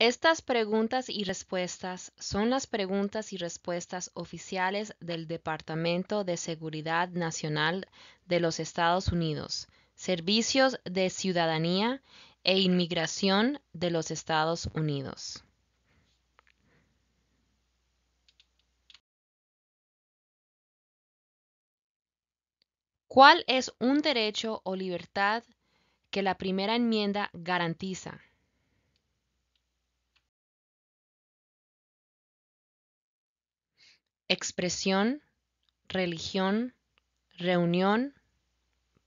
Estas preguntas y respuestas son las preguntas y respuestas oficiales del Departamento de Seguridad Nacional de los Estados Unidos, Servicios de Ciudadanía e Inmigración de los Estados Unidos. ¿Cuál es un derecho o libertad que la primera enmienda garantiza? expresión, religión, reunión,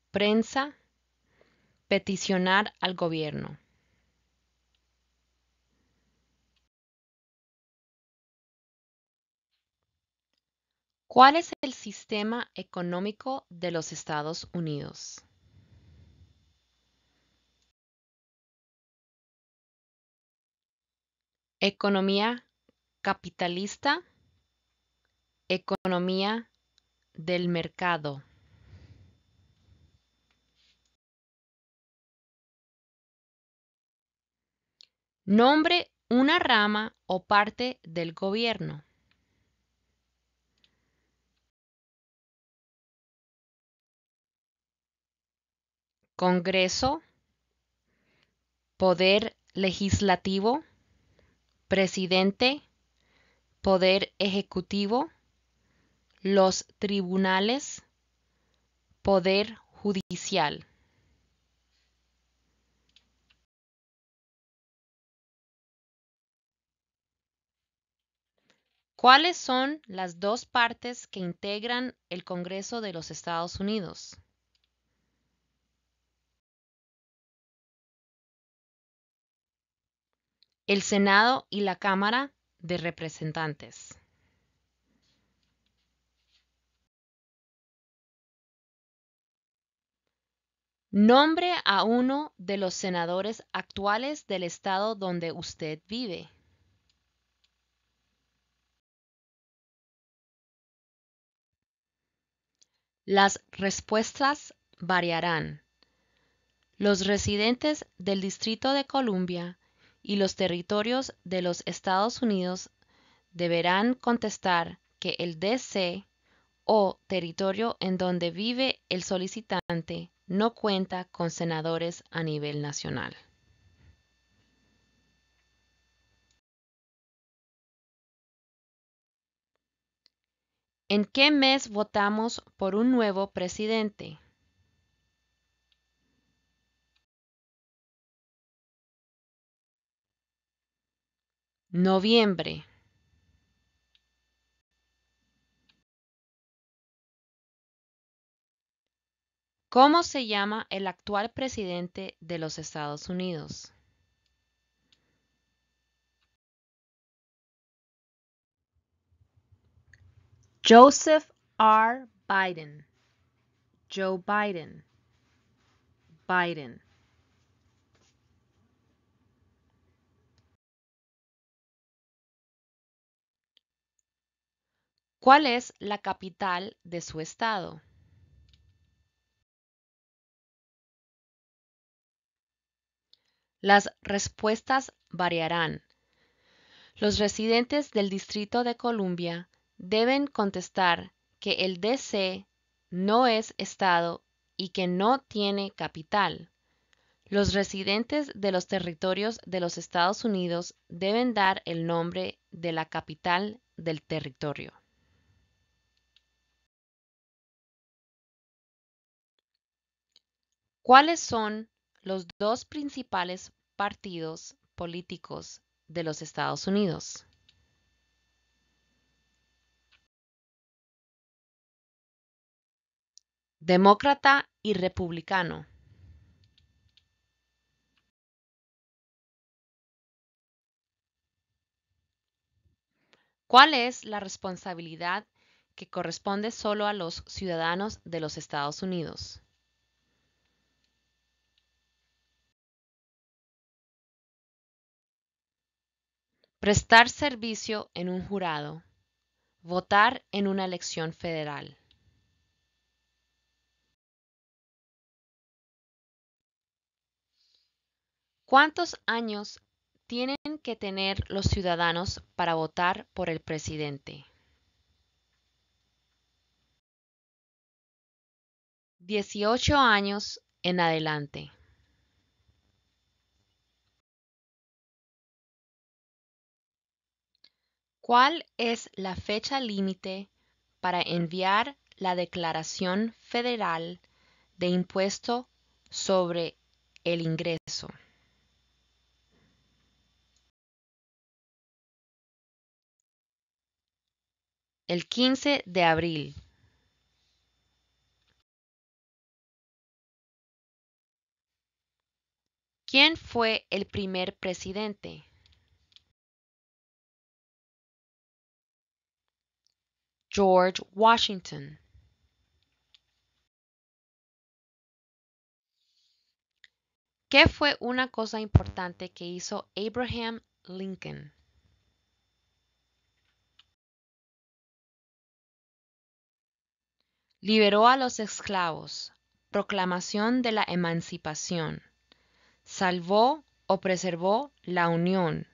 prensa, peticionar al gobierno. ¿Cuál es el sistema económico de los Estados Unidos? Economía capitalista Economía del mercado. Nombre una rama o parte del gobierno. Congreso, Poder Legislativo, Presidente, Poder Ejecutivo, los tribunales, poder judicial. ¿Cuáles son las dos partes que integran el Congreso de los Estados Unidos? El Senado y la Cámara de Representantes. Nombre a uno de los senadores actuales del estado donde usted vive. Las respuestas variarán. Los residentes del Distrito de Columbia y los territorios de los Estados Unidos deberán contestar que el DC o territorio en donde vive el solicitante no cuenta con senadores a nivel nacional. ¿En qué mes votamos por un nuevo presidente? Noviembre. ¿Cómo se llama el actual presidente de los Estados Unidos? Joseph R. Biden. Joe Biden. Biden. ¿Cuál es la capital de su estado? Las respuestas variarán. Los residentes del Distrito de Columbia deben contestar que el DC no es Estado y que no tiene capital. Los residentes de los territorios de los Estados Unidos deben dar el nombre de la capital del territorio. ¿Cuáles son los dos principales partidos políticos de los Estados Unidos. Demócrata y republicano. ¿Cuál es la responsabilidad que corresponde solo a los ciudadanos de los Estados Unidos? prestar servicio en un jurado, votar en una elección federal. ¿Cuántos años tienen que tener los ciudadanos para votar por el presidente? 18 años en adelante. ¿Cuál es la fecha límite para enviar la declaración federal de impuesto sobre el ingreso? El 15 de abril. ¿Quién fue el primer presidente? George Washington. ¿Qué fue una cosa importante que hizo Abraham Lincoln? Liberó a los esclavos. Proclamación de la Emancipación. Salvó o preservó la Unión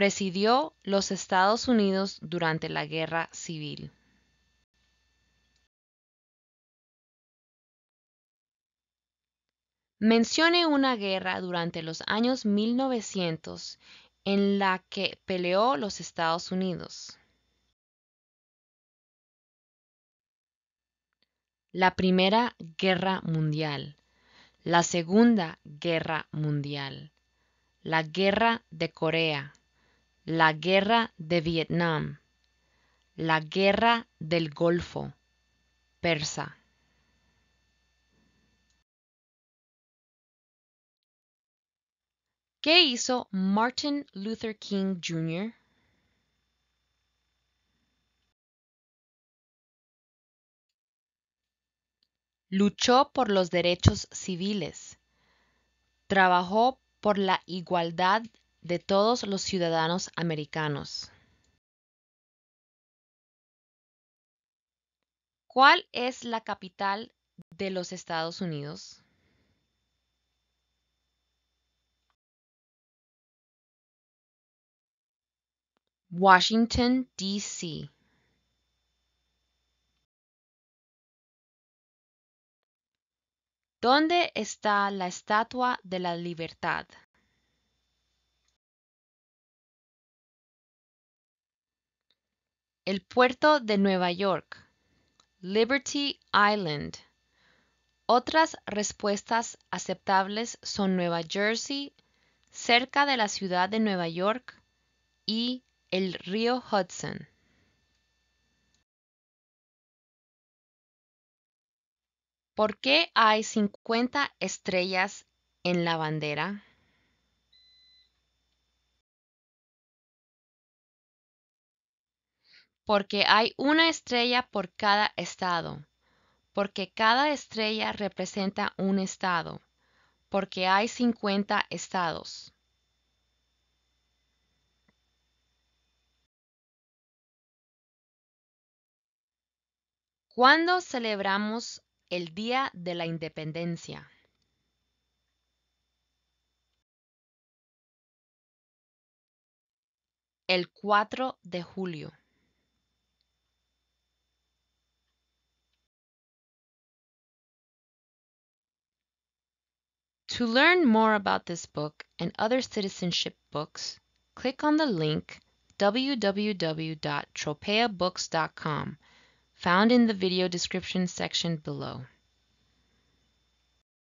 presidió los Estados Unidos durante la Guerra Civil. Mencione una guerra durante los años 1900 en la que peleó los Estados Unidos. La Primera Guerra Mundial, la Segunda Guerra Mundial, la Guerra de Corea, la guerra de Vietnam, la guerra del Golfo, persa. ¿Qué hizo Martin Luther King Jr.? Luchó por los derechos civiles. Trabajó por la igualdad de todos los ciudadanos americanos. ¿Cuál es la capital de los Estados Unidos? Washington, D.C. ¿Dónde está la Estatua de la Libertad? el puerto de Nueva York, Liberty Island. Otras respuestas aceptables son Nueva Jersey, cerca de la ciudad de Nueva York y el río Hudson. ¿Por qué hay 50 estrellas en la bandera? porque hay una estrella por cada estado, porque cada estrella representa un estado, porque hay 50 estados. ¿Cuándo celebramos el Día de la Independencia? El 4 de julio. To learn more about this book and other citizenship books, click on the link www.tropeabooks.com found in the video description section below.